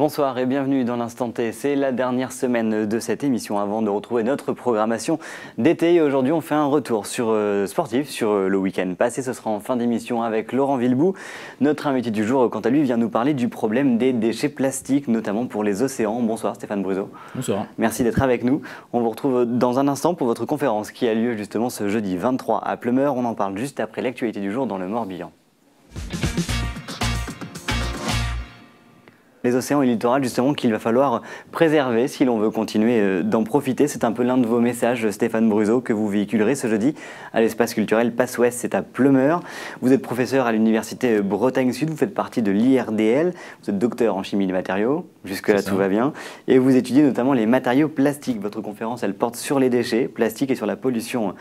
Bonsoir et bienvenue dans l'Instant T. C'est la dernière semaine de cette émission avant de retrouver notre programmation d'été. Aujourd'hui, on fait un retour sur euh, sportif sur euh, le week-end passé. Ce sera en fin d'émission avec Laurent Villebou. Notre invité du jour, quant à lui, vient nous parler du problème des déchets plastiques, notamment pour les océans. Bonsoir Stéphane Bruzo. Bonsoir. Merci d'être avec nous. On vous retrouve dans un instant pour votre conférence qui a lieu justement ce jeudi 23 à Plumeur. On en parle juste après l'actualité du jour dans le Morbihan. les océans et littoral justement qu'il va falloir préserver si l'on veut continuer euh, d'en profiter. C'est un peu l'un de vos messages, Stéphane Bruzo, que vous véhiculerez ce jeudi à l'espace culturel Passe Ouest, c'est à Plumeur. Vous êtes professeur à l'université Bretagne Sud, vous faites partie de l'IRDL, vous êtes docteur en chimie des matériaux, jusque-là tout va bien, et vous étudiez notamment les matériaux plastiques. Votre conférence, elle porte sur les déchets plastiques et sur la pollution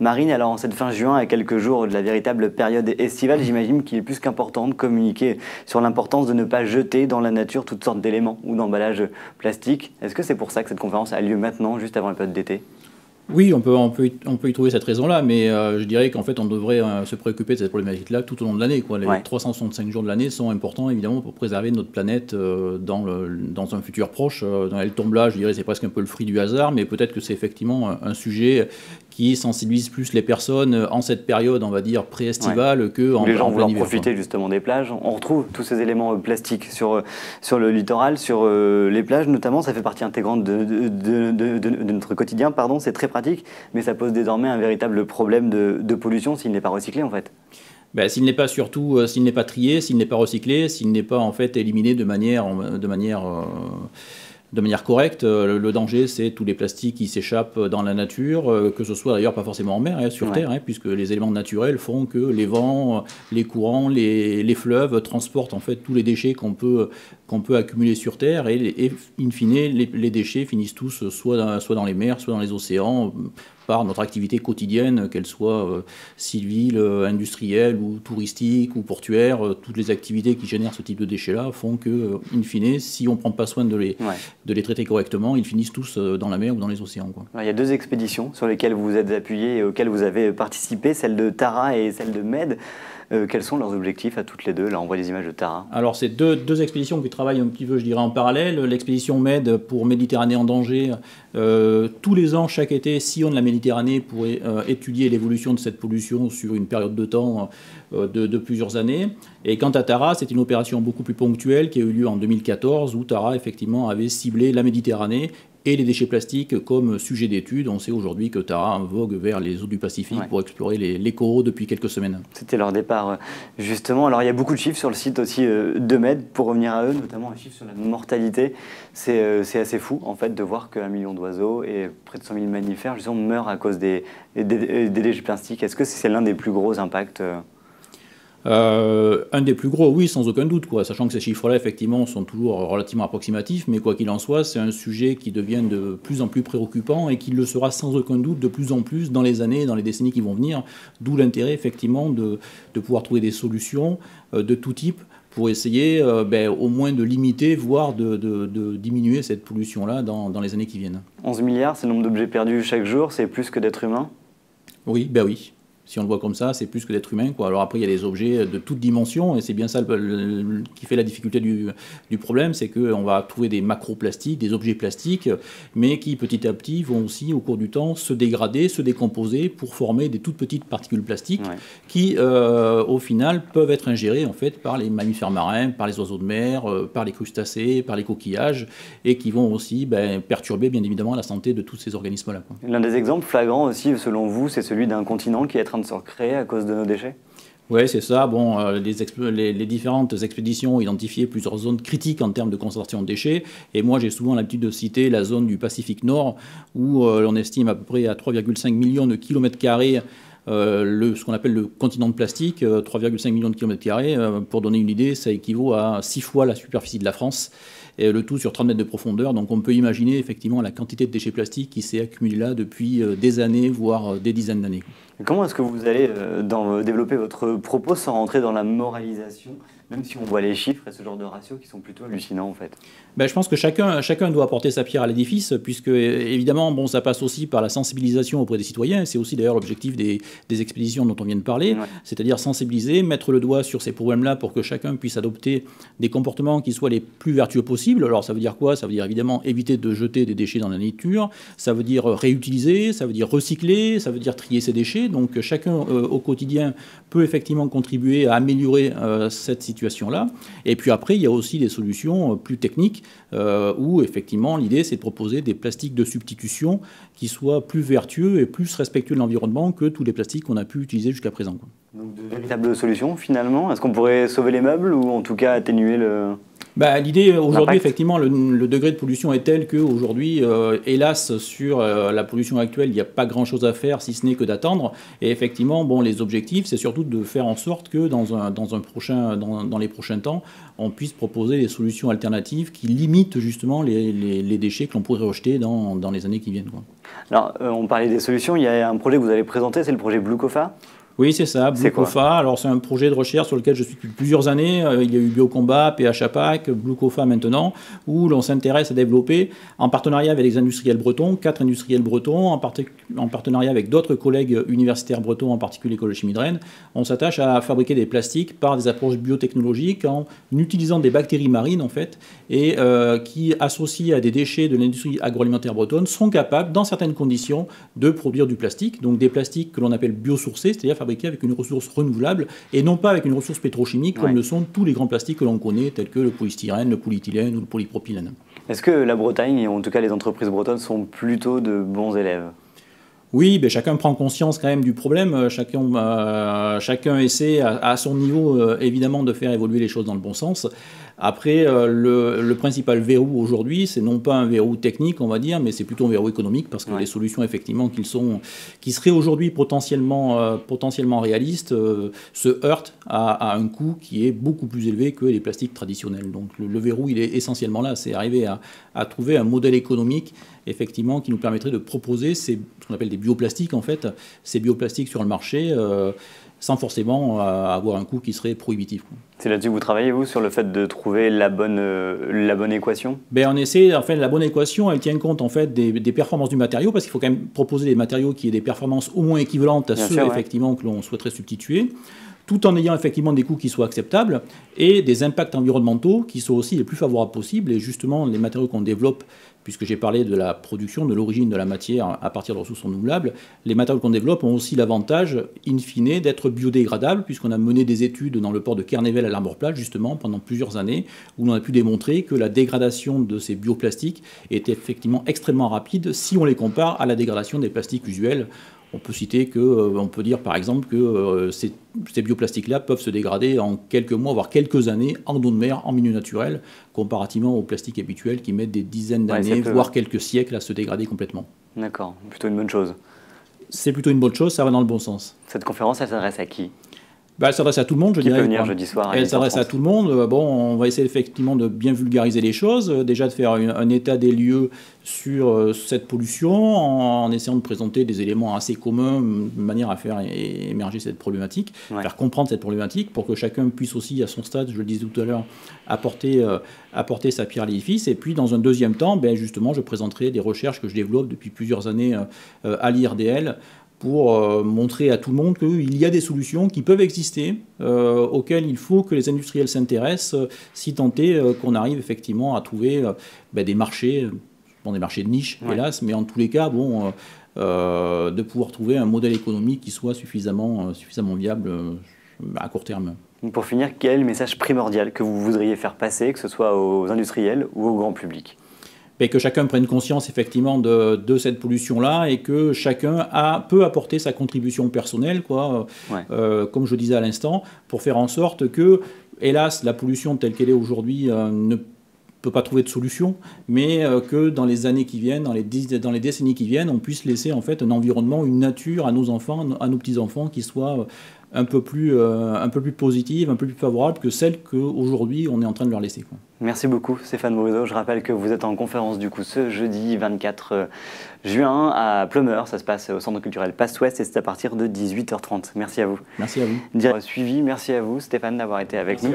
marine. Alors en cette fin juin, à quelques jours de la véritable période estivale, j'imagine qu'il est plus qu'important de communiquer sur l'importance de ne pas jeter dans la nature toutes sortes d'éléments ou d'emballages plastiques. Est-ce que c'est pour ça que cette conférence a lieu maintenant, juste avant la période d'été oui, on peut, on, peut, on peut y trouver cette raison-là, mais euh, je dirais qu'en fait, on devrait euh, se préoccuper de cette problématique-là tout au long de l'année. Les 365 jours de l'année sont importants, évidemment, pour préserver notre planète euh, dans, le, dans, un futur proche. dans elle tombe là, je dirais, c'est presque un peu le fruit du hasard, mais peut-être que c'est effectivement un, sujet qui sensibilisent plus les personnes euh, en cette période, on va dire, pré-estivale que en Les gens voulant profiter justement des plages. On retrouve tous ces éléments euh, plastiques sur, euh, sur le littoral, sur les plages notamment. Ça fait partie intégrante de, de, notre quotidien, pardon. C'est très pratique, mais ça pose désormais un véritable problème de pollution s'il n'est pas recyclé en fait. Ben, s'il n'est pas surtout, s'il n'est pas trié, s'il n'est pas recyclé, s'il n'est pas en fait éliminé de manière, de manière de manière correcte. Euh, le, danger, c'est tous les plastiques qui s'échappent dans la nature, euh, que ce soit d'ailleurs pas forcément en mer, hein, sur Terre, hein, puisque les éléments naturels font que les vents, les courants, les, fleuves transportent en fait tous les déchets qu'on peut, qu'on peut accumuler sur Terre, et, in fine, les, déchets finissent tous euh, soit soit dans les mers, soit dans les océans, par notre activité quotidienne, qu'elle soit euh, civile, euh, industrielle ou touristique ou portuaire. Euh, toutes les activités qui génèrent ce type de déchets-là font que, in fine, si on ne prend pas soin de les, de les traiter correctement, ils finissent tous dans la mer ou dans les océans. il y a deux expéditions sur lesquelles vous vous êtes appuyé et auxquelles vous avez participé, celle de Tara et celle de Med. Euh, quels sont leurs objectifs à toutes les deux Là, on voit des images de Tara. Alors, c'est deux, deux, expéditions qui travaillent un petit peu, je dirais, en parallèle. L'expédition MED pour Méditerranée en danger, euh, tous les ans, chaque été, sillonne la Méditerranée pour euh, étudier l'évolution de cette pollution sur une période de temps de, plusieurs années. Et quant à Tara, c'est une opération beaucoup plus ponctuelle qui a eu lieu en 2014, où Tara, effectivement, avait ciblé la Méditerranée et les déchets plastiques comme sujet d'étude. On sait aujourd'hui que Tara vogue vers les eaux du Pacifique pour explorer les, coraux depuis quelques semaines. C'était leur départ, euh, justement. Alors il y a beaucoup de chiffres sur le site aussi euh, de Med, pour revenir à eux, notamment un chiffre sur la mortalité. C'est euh, assez fou, en fait, de voir qu'un million d'oiseaux et près de 100 000 mammifères, meurent à cause des déchets plastiques. Est-ce que c'est l'un des plus gros impacts euh, un des plus gros, oui, sans aucun doute, quoi, sachant que ces chiffres-là, effectivement, sont toujours relativement approximatifs, mais quoi qu'il en soit, c'est un sujet qui devient de plus en plus préoccupant et qui le sera sans aucun doute de plus en plus dans les années, dans les décennies qui vont venir, d'où l'intérêt, effectivement, de, pouvoir trouver des solutions euh, de tout type pour essayer euh, ben, au moins de limiter, voire de, diminuer cette pollution-là dans, dans les années qui viennent. 11 milliards, c'est le nombre d'objets perdus chaque jour, c'est plus que d'êtres humains Oui, ben oui si on le voit comme ça, c'est plus que d'être humain. Quoi. Alors après, il y a des objets de toutes dimensions, et c'est bien ça qui fait la difficulté du, problème, c'est qu'on va trouver des macroplastiques, des objets plastiques, mais qui petit à petit vont aussi, au cours du temps, se dégrader, se décomposer pour former des toutes petites particules plastiques qui, euh, au final, peuvent être ingérées en fait par les mammifères marins, par les oiseaux de mer, euh, par les crustacés, par les coquillages, et qui vont aussi ben, perturber bien évidemment la santé de tous ces organismes-là. L'un des exemples flagrants aussi, selon vous, c'est celui d'un continent qui est de se recréer à cause de nos déchets oui, c'est ça. Bon, euh, les, les, différentes expéditions ont identifié plusieurs zones critiques en termes de concentration de déchets. Et moi, j'ai souvent l'habitude de citer la zone du Pacifique Nord, où euh, l'on on estime à peu près à 3,5 millions de kilomètres carrés euh, le, ce qu'on appelle le continent de plastique, 3,5 millions de kilomètres carrés. pour donner une idée, ça équivaut à 6 fois la superficie de la France et le tout sur 30 mètres de profondeur. Donc on peut imaginer effectivement la quantité de déchets plastiques qui s'est accumulée là depuis euh, des années, voire euh, des dizaines d'années. Comment est-ce que vous allez euh, dans, développer votre propos sans rentrer dans la moralisation même si on voit les chiffres et ce genre de ratios qui sont plutôt hallucinants en fait. Ben, je pense que chacun, chacun doit apporter sa pierre à l'édifice, puisque évidemment, bon, ça passe aussi par la sensibilisation auprès des citoyens, c'est aussi d'ailleurs l'objectif des, expéditions dont on vient de parler, c'est-à-dire sensibiliser, mettre le doigt sur ces problèmes-là pour que chacun puisse adopter des comportements qui soient les plus vertueux possibles alors ça veut dire quoi Ça veut dire évidemment éviter de jeter des déchets dans la nature, ça veut dire euh, réutiliser, ça veut dire recycler, ça veut dire trier ses déchets. Donc euh, chacun euh, au quotidien peut effectivement contribuer à améliorer cette situation-là. Et puis après, il y a aussi des solutions plus techniques où effectivement l'idée c'est de proposer des plastiques de substitution qui soient plus vertueux et plus respectueux de l'environnement que tous les plastiques qu'on a pu utiliser jusqu'à présent. Donc de véritables solutions finalement Est-ce qu'on pourrait sauver les meubles ou en tout cas atténuer le... Bah, l'idée euh, aujourd'hui, effectivement, le, degré de pollution est tel qu'aujourd'hui, aujourd'hui, euh, hélas, sur euh, la pollution actuelle, il n'y a pas grand-chose à faire si ce n'est que d'attendre. Et effectivement, bon, les objectifs, c'est surtout de faire en sorte que dans, un, dans, un prochain, dans, dans, les prochains temps, on puisse proposer des solutions alternatives qui limitent justement les, les, déchets que l'on pourrait rejeter dans, les années qui viennent. Alors, on parlait des solutions. Il y a un projet que vous allez présenter, c'est le projet Bluecofa. Oui, c'est ça, Blue Alors, c'est un projet de recherche sur lequel je suis depuis plusieurs années. Euh, il y a eu Biocombat, PHAPAC, Blue Cofa maintenant, où l'on s'intéresse à développer, en partenariat avec les industriels bretons, quatre industriels bretons, en, partenariat avec d'autres collègues universitaires bretons, en particulier l'école Chimie de Rennes, on s'attache à fabriquer des plastiques par des approches biotechnologiques en utilisant des bactéries marines, en fait, et euh, qui, associées à des déchets de l'industrie agroalimentaire bretonne, sont capables, dans certaines conditions, de produire du plastique, donc des plastiques que l'on appelle biosourcés, c'est-à-dire avec une ressource renouvelable et non pas avec une ressource pétrochimique comme le sont tous les grands plastiques que l'on connaît, tels que le polystyrène, le polythylène ou le polypropylène. Est-ce que la Bretagne, et en tout cas les entreprises bretonnes, sont plutôt de bons élèves oui, ben chacun prend conscience quand même du problème, euh, chacun, euh, chacun essaie à, son niveau euh, évidemment de faire évoluer les choses dans le bon sens. Après, euh, le, principal verrou aujourd'hui, c'est non pas un verrou technique, on va dire, mais c'est plutôt un verrou économique, parce que les solutions, effectivement, qu'ils sont, qui seraient aujourd'hui potentiellement, euh, potentiellement réalistes, euh, se heurtent à, un coût qui est beaucoup plus élevé que les plastiques traditionnels. Donc le, verrou, il est essentiellement là, c'est arriver à, trouver un modèle économique effectivement qui nous permettrait de proposer ces, ce qu'on appelle des bioplastiques en fait, ces bioplastiques sur le marché sans forcément euh, avoir un coût qui serait prohibitif. C'est là-dessus que vous travaillez, vous, sur le fait de trouver la bonne, euh, la bonne équation ben, On essaie, en fait, la bonne équation, elle tient compte en fait, des, performances du matériau, parce qu'il faut quand même proposer des matériaux qui aient des performances au moins équivalentes à ceux, effectivement, que l'on souhaiterait substituer tout en ayant effectivement des coûts qui soient acceptables et des impacts environnementaux qui soient aussi les plus favorables possibles. Et justement, les matériaux qu'on développe, puisque j'ai parlé de la production, de l'origine de la matière à partir de ressources renouvelables, les matériaux qu'on développe ont aussi l'avantage, in fine, d'être biodégradables, puisqu'on a mené des études dans le port de Kernevel à l'Ambre justement, pendant plusieurs années, où l'on a pu démontrer que la dégradation de ces bioplastiques est effectivement extrêmement rapide si on les compare à la dégradation des plastiques usuels on peut citer que, euh, on peut dire par exemple que euh, ces, bioplastiques-là peuvent se dégrader en quelques mois, voire quelques années, en eau de mer, en milieu naturel, comparativement aux plastiques habituels qui mettent des dizaines d'années, voire quelques siècles à se dégrader complètement. D'accord, plutôt une bonne chose. C'est plutôt une bonne chose, ça va dans le bon sens. Cette conférence, elle s'adresse à qui bah, elle s'adresse à tout le monde, je dirais. Peut venir jeudi soir. Elle s'adresse à tout le monde. Euh, bon, on va essayer effectivement de bien vulgariser les choses, euh, déjà de faire un, état des lieux sur euh, cette pollution, en, essayant de présenter des éléments assez communs, de manière à faire émerger cette problématique, faire comprendre cette problématique, pour que chacun puisse aussi, à son stade, je le disais tout à l'heure, apporter, apporter sa pierre à l'édifice. Et puis, dans un deuxième temps, ben, justement, je présenterai des recherches que je développe depuis plusieurs années à l'IRDL pour euh, montrer à tout le monde qu'il y a des solutions qui peuvent exister, euh, auxquelles il faut que les industriels s'intéressent, euh, si tant est qu'on arrive effectivement à trouver ben, des marchés, des marchés de niche, hélas, mais en tous les cas, de pouvoir trouver un modèle économique qui soit suffisamment, suffisamment viable à court terme. Pour finir, quel message primordial que vous voudriez faire passer, que ce soit aux industriels ou au grand public mais que chacun prenne conscience effectivement de, cette pollution-là et que chacun a, peut apporter sa contribution personnelle, quoi, euh, euh, comme je disais à l'instant, pour faire en sorte que, hélas, la pollution telle qu'elle est aujourd'hui euh, ne peut pas trouver de solution, mais que dans les années qui viennent, dans les, dans les décennies qui viennent, on puisse laisser en fait un environnement, une nature à nos enfants, à nos petits-enfants qui soit un peu plus, euh, un peu plus positive, un peu plus favorable que celle qu'aujourd'hui on est en train de leur laisser. Merci beaucoup Stéphane Morizot. Je rappelle que vous êtes en conférence du coup ce jeudi 24 euh, juin à Plumeur. Ça se passe au Centre culturel Passe-Ouest et c'est à partir de 18h30. Merci à vous. Merci à vous. Dire suivi, merci à vous Stéphane d'avoir été avec nous.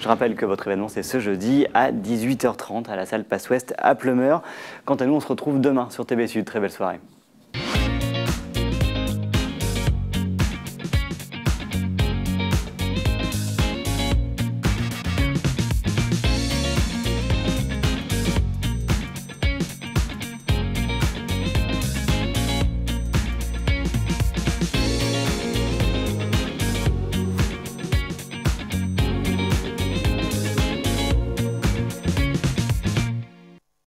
Je rappelle que votre événement c'est ce jeudi à 18h30 à la salle Passe-Ouest à Plumeur. Quant à nous, on se retrouve demain sur TBSU. Très belle soirée.